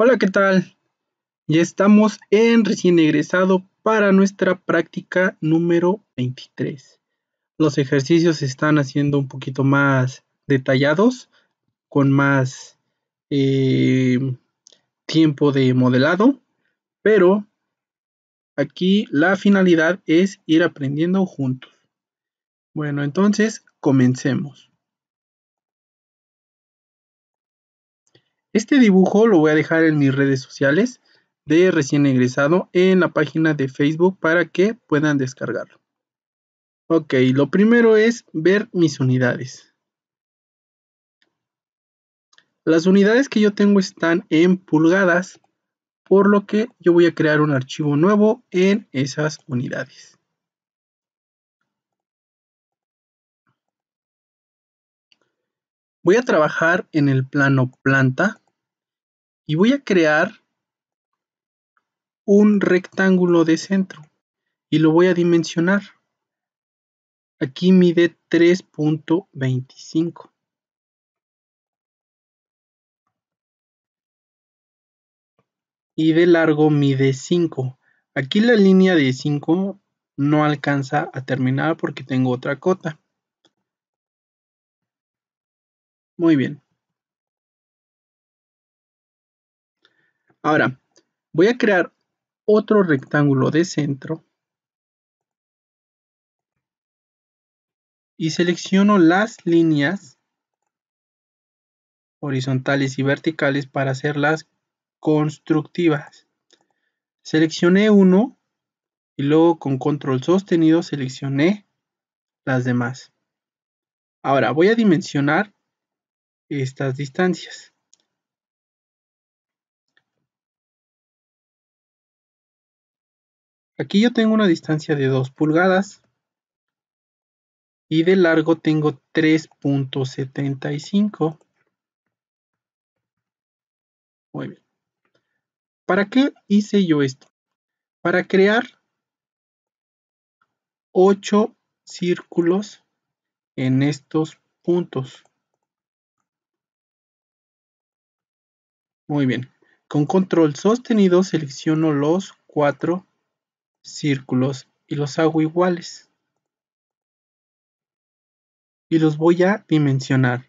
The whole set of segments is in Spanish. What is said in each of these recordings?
Hola, ¿qué tal? Ya estamos en recién egresado para nuestra práctica número 23. Los ejercicios se están haciendo un poquito más detallados, con más eh, tiempo de modelado, pero aquí la finalidad es ir aprendiendo juntos. Bueno, entonces comencemos. Este dibujo lo voy a dejar en mis redes sociales de recién egresado en la página de Facebook para que puedan descargarlo. Ok, lo primero es ver mis unidades. Las unidades que yo tengo están en pulgadas, por lo que yo voy a crear un archivo nuevo en esas unidades. Voy a trabajar en el plano planta y voy a crear un rectángulo de centro y lo voy a dimensionar. Aquí mide 3.25. Y de largo mide 5. Aquí la línea de 5 no alcanza a terminar porque tengo otra cota. Muy bien. Ahora, voy a crear otro rectángulo de centro y selecciono las líneas horizontales y verticales para hacerlas constructivas. Seleccioné uno y luego con control sostenido seleccioné las demás. Ahora voy a dimensionar estas distancias. Aquí yo tengo una distancia de 2 pulgadas y de largo tengo 3.75. Muy bien. ¿Para qué hice yo esto? Para crear 8 círculos en estos puntos. Muy bien. Con control sostenido selecciono los cuatro círculos y los hago iguales. Y los voy a dimensionar.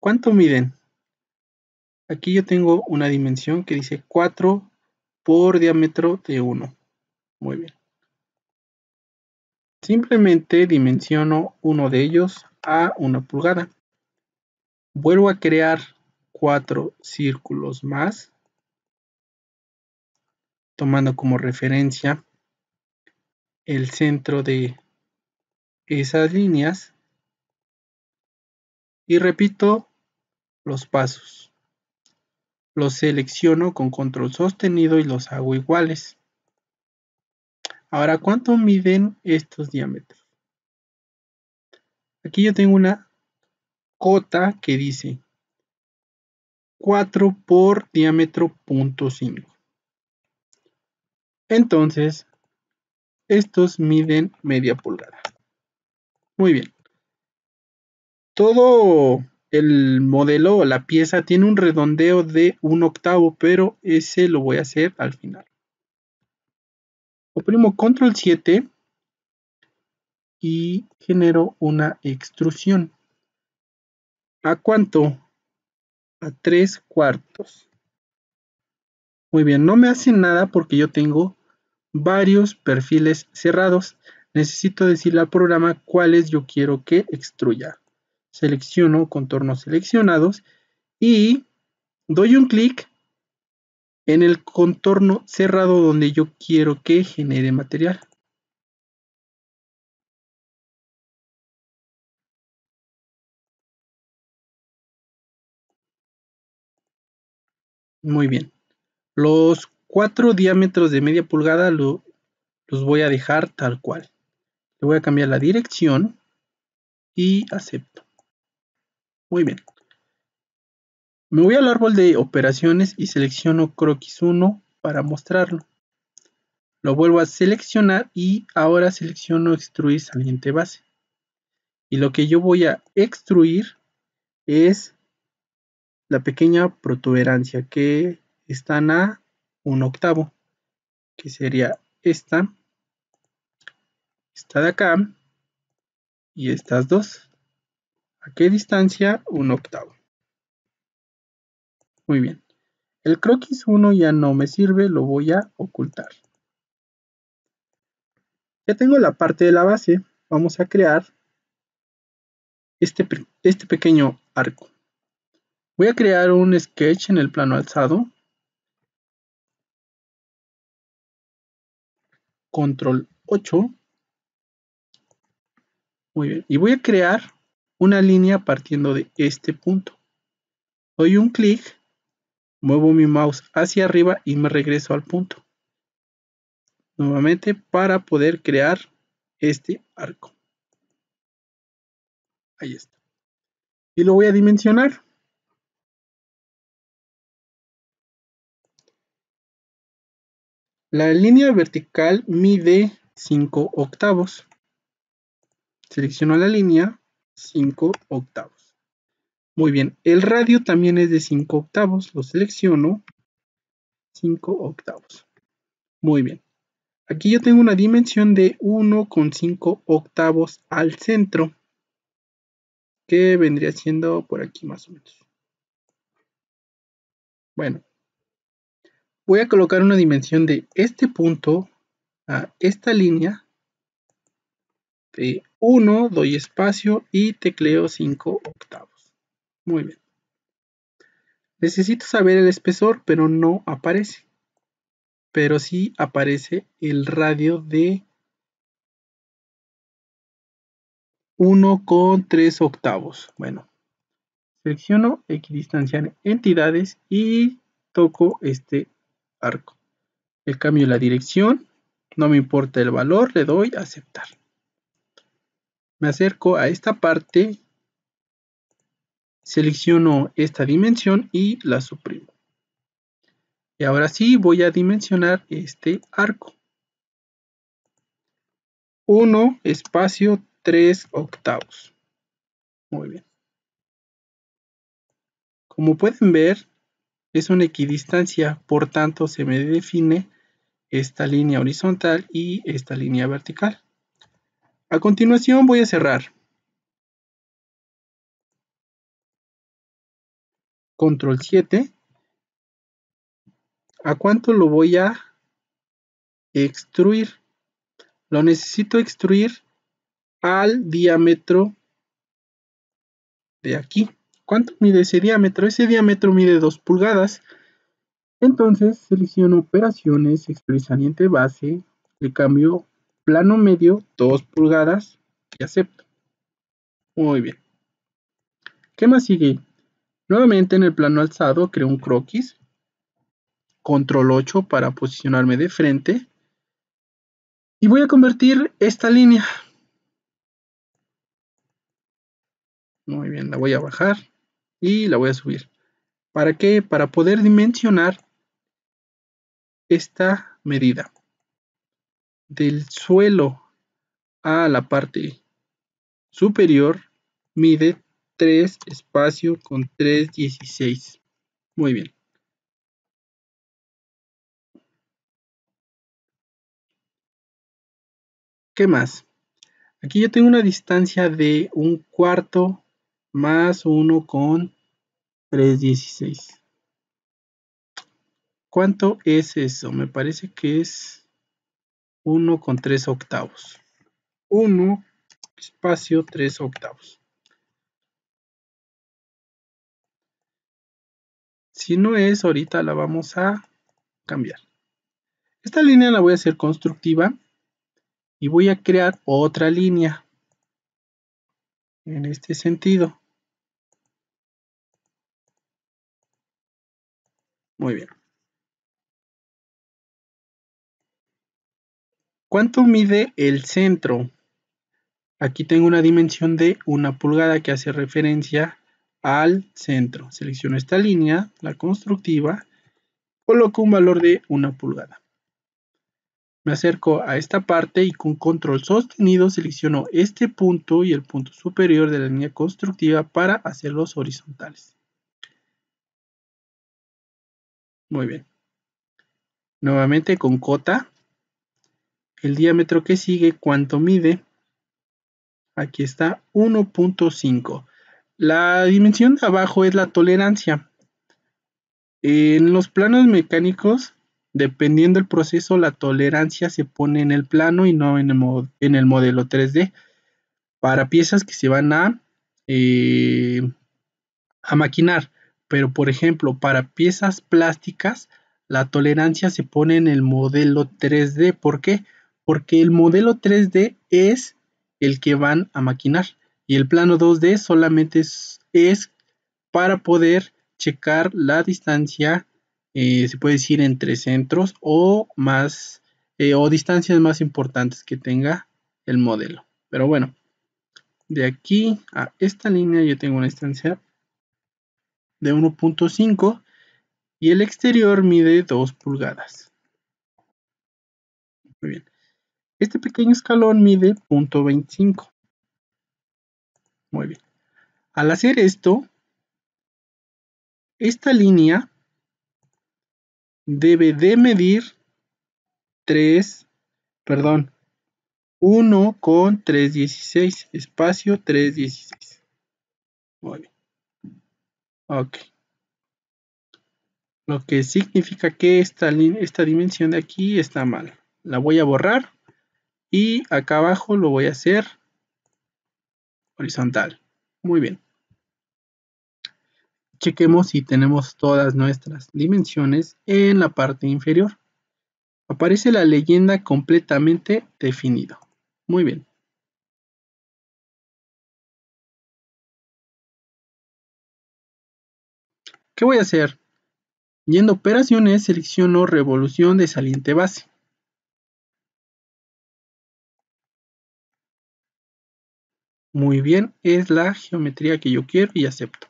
¿Cuánto miden? Aquí yo tengo una dimensión que dice 4 por diámetro de 1. Muy bien. Simplemente dimensiono uno de ellos a una pulgada. Vuelvo a crear cuatro círculos más, tomando como referencia el centro de esas líneas y repito los pasos. Los selecciono con control sostenido y los hago iguales. Ahora, ¿cuánto miden estos diámetros? Aquí yo tengo una cota que dice 4 por diámetro 5 Entonces, estos miden media pulgada. Muy bien. Todo el modelo o la pieza tiene un redondeo de un octavo, pero ese lo voy a hacer al final. Oprimo control 7 y genero una extrusión. ¿A cuánto? a tres cuartos. Muy bien, no me hace nada porque yo tengo varios perfiles cerrados. Necesito decirle al programa cuáles yo quiero que extruya. Selecciono contornos seleccionados y doy un clic en el contorno cerrado donde yo quiero que genere material. Muy bien. Los cuatro diámetros de media pulgada los voy a dejar tal cual. Le voy a cambiar la dirección y acepto. Muy bien. Me voy al árbol de operaciones y selecciono croquis 1 para mostrarlo. Lo vuelvo a seleccionar y ahora selecciono extruir saliente base. Y lo que yo voy a extruir es la pequeña protuberancia que están a un octavo, que sería esta, esta de acá y estas dos. ¿A qué distancia? Un octavo. Muy bien. El croquis 1 ya no me sirve, lo voy a ocultar. Ya tengo la parte de la base. Vamos a crear este, este pequeño arco. Voy a crear un sketch en el plano alzado. Control 8. Muy bien. Y voy a crear una línea partiendo de este punto. Doy un clic, muevo mi mouse hacia arriba y me regreso al punto. Nuevamente para poder crear este arco. Ahí está. Y lo voy a dimensionar. La línea vertical mide 5 octavos. Selecciono la línea 5 octavos. Muy bien, el radio también es de 5 octavos. Lo selecciono 5 octavos. Muy bien. Aquí yo tengo una dimensión de 1,5 octavos al centro. Que vendría siendo por aquí más o menos. Bueno, voy a colocar una dimensión de este punto a esta línea de 1, doy espacio y tecleo 5 octavos. Muy bien. Necesito saber el espesor, pero no aparece. Pero sí aparece el radio de 1 con 3 octavos. Bueno, selecciono equidistanciar entidades y toco este arco. el cambio la dirección, no me importa el valor, le doy aceptar. Me acerco a esta parte, selecciono esta dimensión y la suprimo. Y ahora sí voy a dimensionar este arco. 1 espacio 3 octavos. Muy bien. Como pueden ver, es una equidistancia, por tanto se me define esta línea horizontal y esta línea vertical. A continuación voy a cerrar. Control 7. ¿A cuánto lo voy a extruir? Lo necesito extruir al diámetro de aquí cuánto mide ese diámetro. Ese diámetro mide 2 pulgadas. Entonces selecciono operaciones, expresaniente base, le cambio plano medio 2 pulgadas y acepto. Muy bien. ¿Qué más sigue? Nuevamente en el plano alzado creo un croquis. Control 8 para posicionarme de frente. Y voy a convertir esta línea. Muy bien, la voy a bajar y la voy a subir. ¿Para qué? Para poder dimensionar esta medida del suelo a la parte superior mide 3 espacio con 3.16. Muy bien. ¿Qué más? Aquí yo tengo una distancia de un cuarto más 1 con 3.16. ¿Cuánto es eso? Me parece que es 1 con 3 octavos. 1 espacio 3 octavos. Si no es, ahorita la vamos a cambiar. Esta línea la voy a hacer constructiva y voy a crear otra línea en este sentido. Muy bien. ¿Cuánto mide el centro? Aquí tengo una dimensión de una pulgada que hace referencia al centro. Selecciono esta línea, la constructiva, coloco un valor de una pulgada. Me acerco a esta parte y con control sostenido selecciono este punto y el punto superior de la línea constructiva para hacerlos horizontales. Muy bien. Nuevamente con cota. El diámetro que sigue, ¿cuánto mide? Aquí está 1.5. La dimensión de abajo es la tolerancia. En los planos mecánicos, dependiendo del proceso, la tolerancia se pone en el plano y no en el, modelo 3D. Para piezas que se van a eh, maquinar. Pero, por ejemplo, para piezas plásticas, la tolerancia se pone en el modelo 3D. ¿Por qué? Porque el modelo 3D es el que van a maquinar y el plano 2D solamente es, para poder checar la distancia, eh, se puede decir entre centros o más eh, o distancias más importantes que tenga el modelo. Pero bueno, de aquí a esta línea yo tengo una distancia de 1.5 y el exterior mide 2 pulgadas. Muy bien. Este pequeño escalón mide 0.25. Muy bien. Al hacer esto, esta línea debe de medir 3, perdón, 1 con 316, espacio 316. Muy bien. Ok. Lo que significa que esta, esta dimensión de aquí está mal. La voy a borrar. Y acá abajo lo voy a hacer horizontal. Muy bien. Chequemos si tenemos todas nuestras dimensiones en la parte inferior. Aparece la leyenda completamente definido. Muy bien. ¿Qué voy a hacer? Yendo a operaciones, selecciono revolución de saliente base. Muy bien, es la geometría que yo quiero y acepto.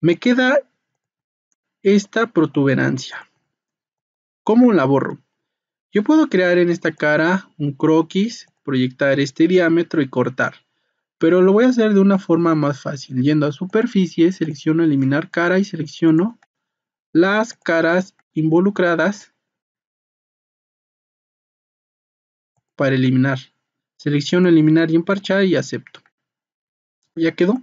Me queda esta protuberancia. ¿Cómo la borro? Yo puedo crear en esta cara un croquis, proyectar este diámetro y cortar pero lo voy a hacer de una forma más fácil. Yendo a superficie, selecciono eliminar cara y selecciono las caras involucradas para eliminar. Selecciono eliminar y emparchar y acepto. Ya quedó.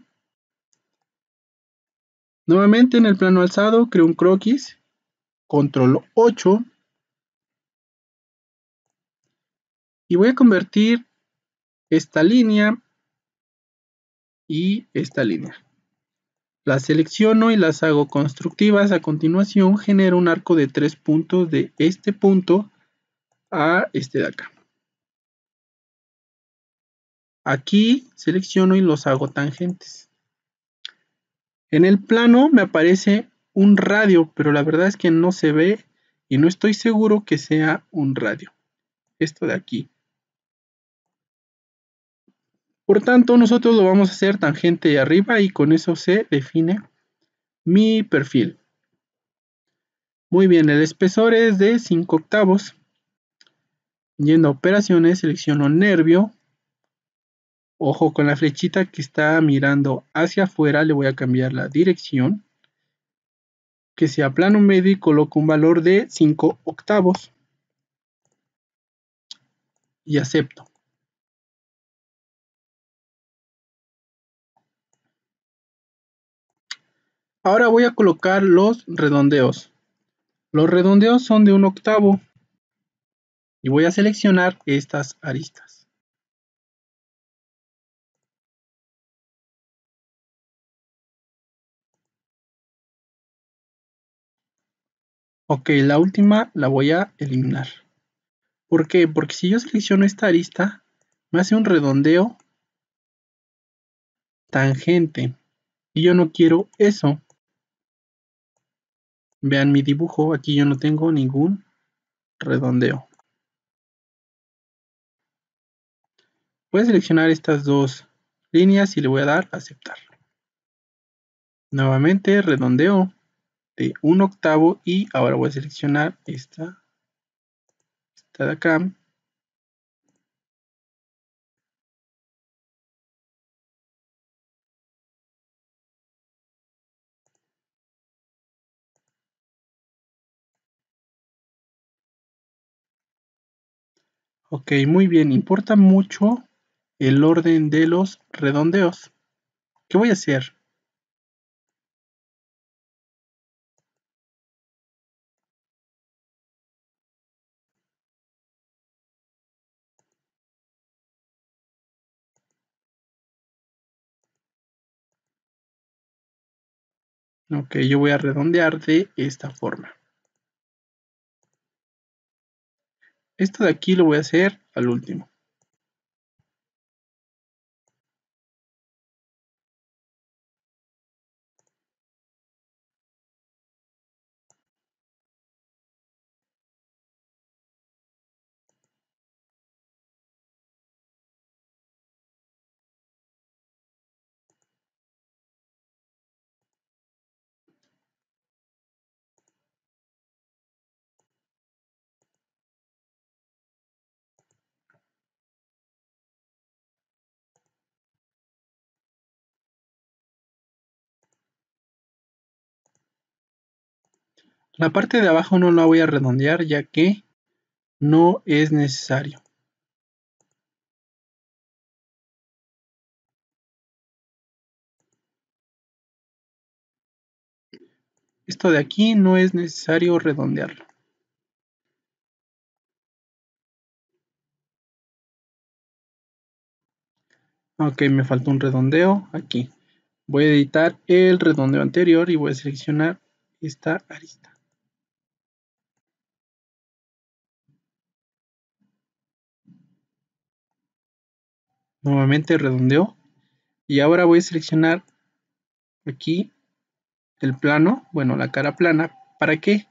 Nuevamente en el plano alzado creo un croquis, control 8 y voy a convertir esta línea y esta línea. la selecciono y las hago constructivas. A continuación genero un arco de tres puntos de este punto a este de acá. Aquí selecciono y los hago tangentes. En el plano me aparece un radio, pero la verdad es que no se ve y no estoy seguro que sea un radio. Esto de aquí. Por tanto, nosotros lo vamos a hacer tangente arriba y con eso se define mi perfil. Muy bien, el espesor es de 5 octavos. Yendo a operaciones, selecciono nervio. Ojo con la flechita que está mirando hacia afuera, le voy a cambiar la dirección. Que sea plano medio y coloco un valor de 5 octavos. Y acepto. Ahora voy a colocar los redondeos. Los redondeos son de un octavo y voy a seleccionar estas aristas. Ok, la última la voy a eliminar. ¿Por qué? Porque si yo selecciono esta arista, me hace un redondeo tangente. Y yo no quiero eso. Vean mi dibujo, aquí yo no tengo ningún redondeo. Voy a seleccionar estas dos líneas y le voy a dar a aceptar. Nuevamente redondeo de un octavo y ahora voy a seleccionar esta, esta de acá Ok, muy bien. Importa mucho el orden de los redondeos. ¿Qué voy a hacer? Ok, yo voy a redondear de esta forma. Esto de aquí lo voy a hacer al último. La parte de abajo no la voy a redondear ya que no es necesario. Esto de aquí no es necesario redondearlo. Ok, me faltó un redondeo aquí. Voy a editar el redondeo anterior y voy a seleccionar esta arista. nuevamente redondeo y ahora voy a seleccionar aquí el plano, bueno la cara plana, ¿para qué?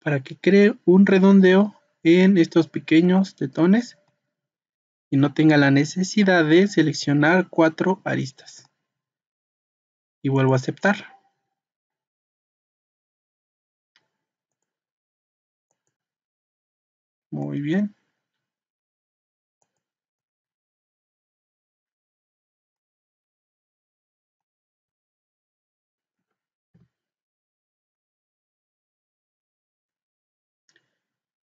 Para que cree un redondeo en estos pequeños tetones y no tenga la necesidad de seleccionar cuatro aristas y vuelvo a aceptar muy bien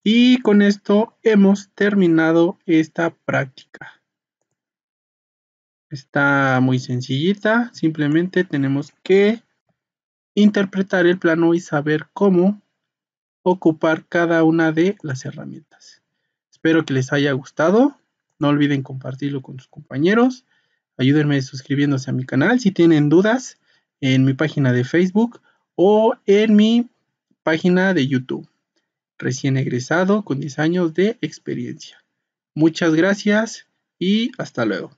Y con esto hemos terminado esta práctica. Está muy sencillita, simplemente tenemos que interpretar el plano y saber cómo ocupar cada una de las herramientas. Espero que les haya gustado, no olviden compartirlo con sus compañeros, ayúdenme suscribiéndose a mi canal si tienen dudas en mi página de Facebook o en mi página de YouTube recién egresado con 10 años de experiencia. Muchas gracias y hasta luego.